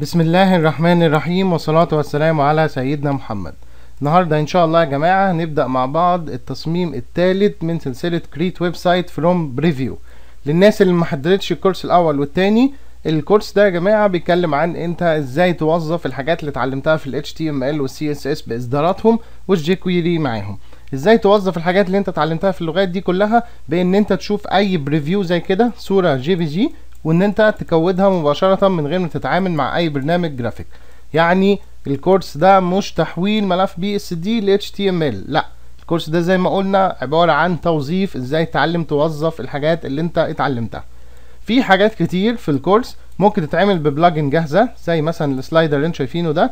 بسم الله الرحمن الرحيم والصلاة والسلام على سيدنا محمد النهاردة ان شاء الله يا جماعة هنبدأ مع بعض التصميم الثالث من سلسلة كريت ويب سايت فروم بريفيو للناس اللي محضرتش الكورس الاول والتاني الكورس ده يا جماعة بيتكلم عن انت ازاي توظف الحاجات اللي اتعلمتها في ال HTML وال CSS باصداراتهم والجي كويري e معاهم ازاي توظف الحاجات اللي انت اتعلمتها في اللغات دي كلها بان انت تشوف اي بريفيو زي كده صورة جي في جي وان انت تكودها مباشرة من غير ما تتعامل مع اي برنامج جرافيك يعني الكورس ده مش تحويل ملف بي اس دي ل HTML لا الكورس ده زي ما قلنا عبارة عن توظيف ازاي تتعلم توظف الحاجات اللي انت اتعلمتها في حاجات كتير في الكورس ممكن تتعمل ببلاجن جاهزة زي مثلا السلايدر اللي انتوا شايفينه ده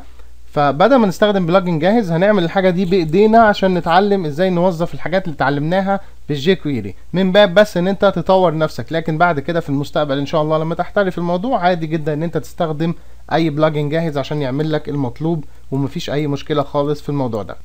فبدل ما نستخدم بلاجن جاهز هنعمل الحاجة دي بايدينا عشان نتعلم ازاي نوظف الحاجات اللي اتعلمناها بالجي كويري من باب بس ان انت تطور نفسك لكن بعد كده في المستقبل ان شاء الله لما تحترف الموضوع عادي جدا ان انت تستخدم اي بلاجن جاهز عشان يعمل لك المطلوب ومفيش اي مشكله خالص في الموضوع ده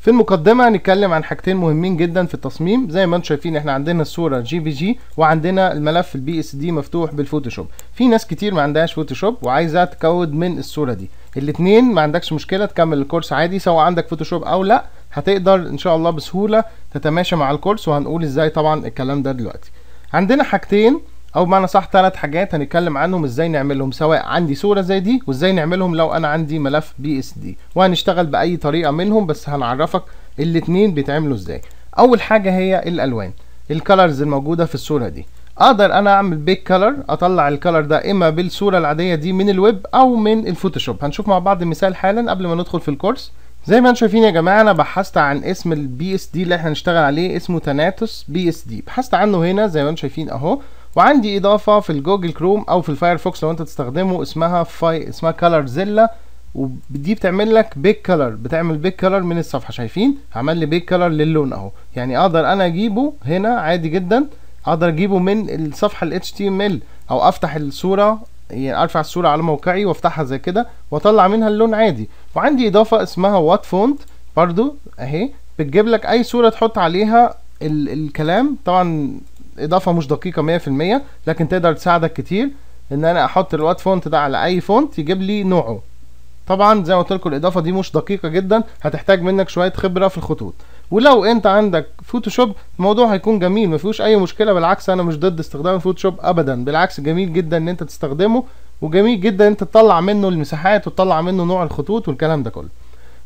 في المقدمه هنتكلم عن حاجتين مهمين جدا في التصميم زي ما انتم شايفين احنا عندنا الصوره جي بي جي وعندنا الملف البي اس دي مفتوح بالفوتوشوب في ناس كتير ما عندهاش فوتوشوب وعايزه تكود من الصوره دي الاثنين ما عندكش مشكله تكمل الكورس عادي سواء عندك فوتوشوب او لا هتقدر ان شاء الله بسهوله تتماشى مع الكورس وهنقول ازاي طبعا الكلام ده دلوقتي عندنا حاجتين او بمعنى صح ثلاث حاجات هنتكلم عنهم ازاي نعملهم سواء عندي صوره زي دي وازاي نعملهم لو انا عندي ملف بي اس دي وهنشتغل باي طريقه منهم بس هنعرفك الاثنين بيتعملوا ازاي اول حاجه هي الالوان الكالرز الموجوده في الصوره دي اقدر انا اعمل بيك كلر اطلع الكلر ده اما بالصوره العاديه دي من الويب او من الفوتوشوب هنشوف مع بعض مثال حالا قبل ما ندخل في الكورس زي ما انتم شايفين يا جماعه انا بحثت عن اسم البي اس دي اللي احنا هنشتغل عليه اسمه تناتوس بي اس دي بحثت عنه هنا زي ما انتم شايفين اهو وعندي اضافه في الجوجل كروم او في الفايرفوكس لو انت تستخدمه اسمها فاي اسمها كلر زيلا ودي بتعمل لك بيج كلر بتعمل بيج كلر من الصفحه شايفين عمل لي بيج كلر للون اهو يعني اقدر انا اجيبه هنا عادي جدا اقدر اجيبه من الصفحه ال HTML او افتح الصوره يعني ارفع الصوره على موقعي وافتحها زي كده واطلع منها اللون عادي وعندي اضافه اسمها وات فونت برضو اهي بتجيب لك اي صوره تحط عليها ال الكلام طبعا اضافه مش دقيقه 100% لكن تقدر تساعدك كتير ان انا احط الوات فونت ده على اي فونت يجيب لي نوعه طبعا زي ما قلت لكم الاضافه دي مش دقيقه جدا هتحتاج منك شويه خبره في الخطوط ولو انت عندك فوتوشوب الموضوع هيكون جميل مفيهوش اي مشكله بالعكس انا مش ضد استخدام الفوتوشوب ابدا بالعكس جميل جدا ان انت تستخدمه وجميل جدا انت تطلع منه المساحات وتطلع منه نوع الخطوط والكلام ده كله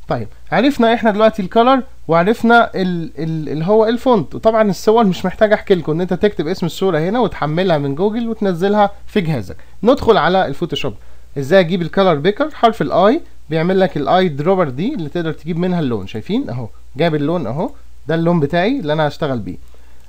طيب عرفنا احنا دلوقتي الكلر وعرفنا اللي هو الفونت وطبعا الصور مش محتاج احكي لكم ان انت تكتب اسم الصوره هنا وتحملها من جوجل وتنزلها في جهازك ندخل على الفوتوشوب ازاي اجيب الكلر بيكر حرف الاي بيعمل لك الاي دروبر دي اللي تقدر تجيب منها اللون شايفين اهو جاب اللون اهو ده اللون بتاعي اللي انا هشتغل بيه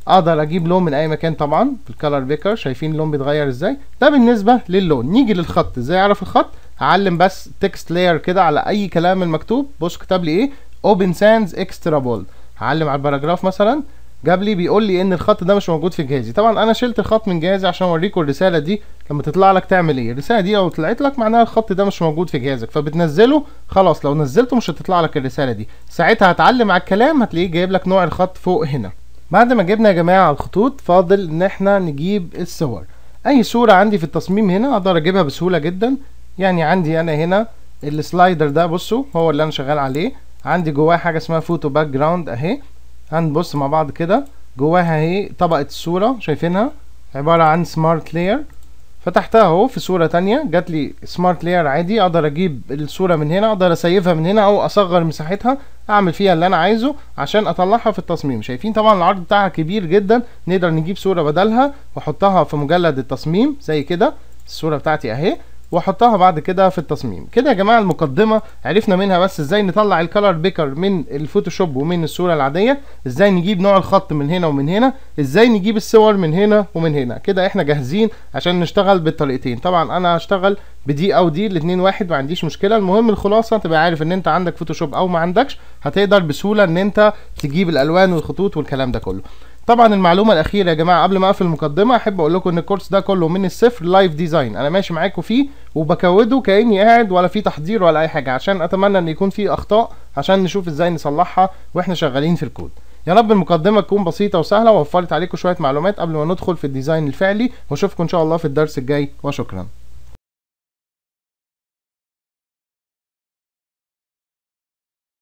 اقدر اجيب لون من اي مكان طبعا الكالر بيكر شايفين اللون بيتغير ازاي ده بالنسبه للون نيجي للخط ازاي اعرف الخط اعلم بس تكست لاير كده على اي كلام المكتوب بص كتب لي ايه اوبن سانز اكسترا بول هعلم على الباراجراف مثلا جاب لي بيقول لي ان الخط ده مش موجود في جهازي طبعا انا شلت الخط من جهازي عشان اوريكم الرساله دي لما تطلع لك تعمل ايه الرساله دي لو طلعت لك معناها الخط ده مش موجود في جهازك فبتنزله خلاص لو نزلته مش هتطلع لك الرساله دي ساعتها هتعلم على الكلام هتلاقيه جايب لك نوع الخط فوق هنا بعد ما جبنا يا جماعه الخطوط فاضل ان احنا نجيب الصور اي صوره عندي في التصميم هنا اقدر اجيبها بسهوله جدا يعني عندي انا هنا السلايدر ده بصوا هو اللي انا شغال عليه عندي جواه حاجه اسمها فوتو باك جراوند اهي هنبص مع بعض كده جواها اهي طبقه الصوره شايفينها عباره عن سمارت لاير فتحتها اهو في صوره تانية جاتلي سمارت لاير عادي اقدر اجيب الصوره من هنا اقدر اسيفها من هنا او اصغر مساحتها اعمل فيها اللي انا عايزه عشان اطلعها في التصميم شايفين طبعا العرض بتاعها كبير جدا نقدر نجيب صورة بدلها واحطها في مجلد التصميم زي كده الصورة بتاعتي اهي واحطها بعد كده في التصميم كده يا جماعه المقدمه عرفنا منها بس ازاي نطلع الكلر بيكر من الفوتوشوب ومن الصوره العاديه ازاي نجيب نوع الخط من هنا ومن هنا ازاي نجيب الصور من هنا ومن هنا كده احنا جاهزين عشان نشتغل بالطريقتين طبعا انا هشتغل بدي او دي الاثنين واحد ما عنديش مشكله المهم الخلاصه تبقى عارف ان انت عندك فوتوشوب او ما عندكش هتقدر بسهوله ان انت تجيب الالوان والخطوط والكلام ده كله طبعا المعلومه الاخيره يا جماعه قبل ما اقفل المقدمه احب اقول لكم ان الكورس ده كله من الصفر لايف ديزاين انا ماشي معاكم فيه وبكوده كاني قاعد ولا في تحضير ولا اي حاجه عشان اتمنى ان يكون في اخطاء عشان نشوف ازاي نصلحها واحنا شغالين في الكود يا رب المقدمه تكون بسيطه وسهله ووفرت عليكم شويه معلومات قبل ما ندخل في الديزاين الفعلي واشوفكم ان شاء الله في الدرس الجاي وشكرا